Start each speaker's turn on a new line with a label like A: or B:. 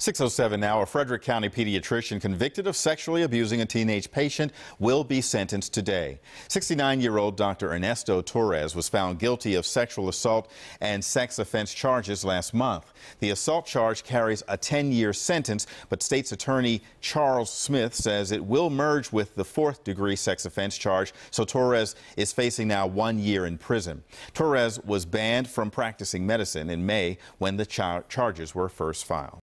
A: 607 now, a Frederick County pediatrician convicted of sexually abusing a teenage patient will be sentenced today. 69-year-old Dr. Ernesto Torres was found guilty of sexual assault and sex offense charges last month. The assault charge carries a 10-year sentence, but state's attorney Charles Smith says it will merge with the fourth degree sex offense charge, so Torres is facing now one year in prison. Torres was banned from practicing medicine in May when the charges were first filed.